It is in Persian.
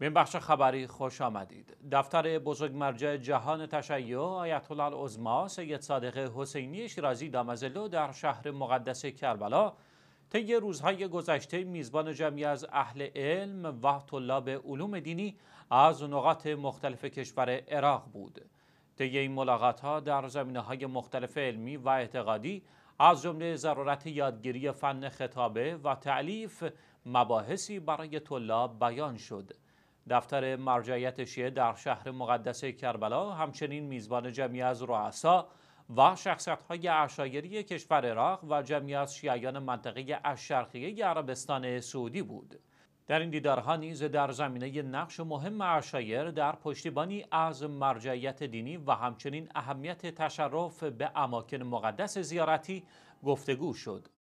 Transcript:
به بخش خبری خوش آمدید. دفتر بزرگ مرجع جهان تشیع آیت الله العظما سید صادق حسینی شیرازی دامزلو در شهر مقدس کربلا طی روزهای گذشته میزبان جمعی از اهل علم و طلاب علوم دینی از نقاط مختلف کشور عراق بود. طی این ملاقات ها در زمینه های مختلف علمی و اعتقادی از جمله ضرورت یادگیری فن خطابه و تعلیف مباحثی برای طلاب بیان شد. دفتر مرجعیت شیعه در شهر مقدس کربلا همچنین میزبان جمعی از رؤسا و شخصیت های عشایری کشور عراق و جمعی از شیعیان منطقه اشرقیه عربستان سعودی بود در این دیدارها نیز در زمینه نقش مهم عشایر در پشتیبانی از مرجعیت دینی و همچنین اهمیت تشرف به اماکن مقدس زیارتی گفتگو شد